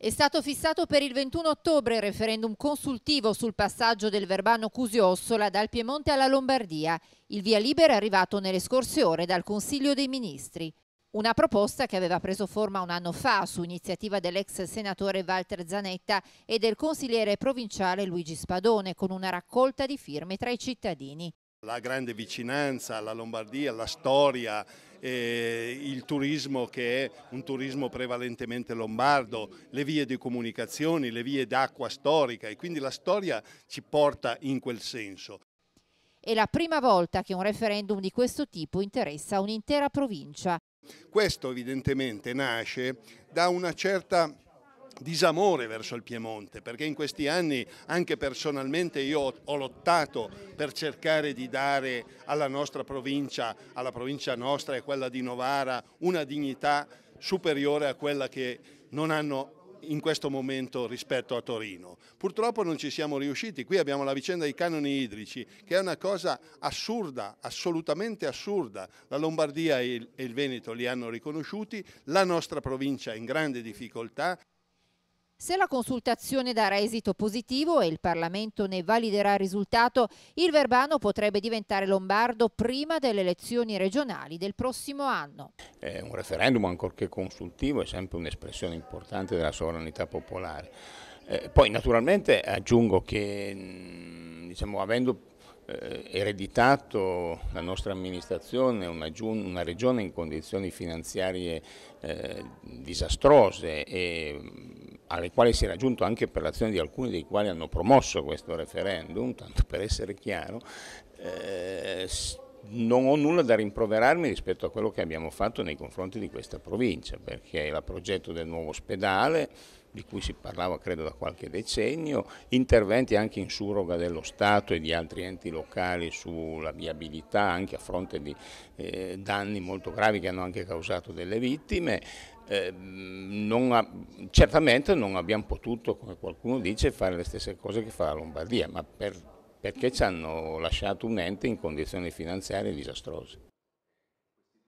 È stato fissato per il 21 ottobre il referendum consultivo sul passaggio del Verbano Cusio-Ossola dal Piemonte alla Lombardia. Il via libera è arrivato nelle scorse ore dal Consiglio dei Ministri. Una proposta che aveva preso forma un anno fa su iniziativa dell'ex senatore Walter Zanetta e del consigliere provinciale Luigi Spadone con una raccolta di firme tra i cittadini la grande vicinanza alla Lombardia, la storia, eh, il turismo che è un turismo prevalentemente lombardo, le vie di comunicazioni, le vie d'acqua storica e quindi la storia ci porta in quel senso. È la prima volta che un referendum di questo tipo interessa un'intera provincia. Questo evidentemente nasce da una certa disamore verso il Piemonte, perché in questi anni anche personalmente io ho lottato per cercare di dare alla nostra provincia, alla provincia nostra e quella di Novara, una dignità superiore a quella che non hanno in questo momento rispetto a Torino. Purtroppo non ci siamo riusciti, qui abbiamo la vicenda dei canoni idrici che è una cosa assurda, assolutamente assurda. La Lombardia e il Veneto li hanno riconosciuti, la nostra provincia è in grande difficoltà. Se la consultazione darà esito positivo e il Parlamento ne validerà il risultato, il Verbano potrebbe diventare lombardo prima delle elezioni regionali del prossimo anno. È un referendum, ancorché consultivo, è sempre un'espressione importante della sovranità popolare. Eh, poi naturalmente aggiungo che mm, diciamo, avendo eh, ereditato la nostra amministrazione, una, una, regione in condizioni finanziarie eh, disastrose e mm, alle quali si era giunto anche per l'azione di alcuni dei quali hanno promosso questo referendum, tanto per essere chiaro, eh, non ho nulla da rimproverarmi rispetto a quello che abbiamo fatto nei confronti di questa provincia, perché il progetto del nuovo ospedale, di cui si parlava credo da qualche decennio, interventi anche in surroga dello Stato e di altri enti locali sulla viabilità anche a fronte di eh, danni molto gravi che hanno anche causato delle vittime. Eh, non ha, certamente non abbiamo potuto, come qualcuno dice, fare le stesse cose che fa la Lombardia, ma per, perché ci hanno lasciato un ente in condizioni finanziarie disastrose.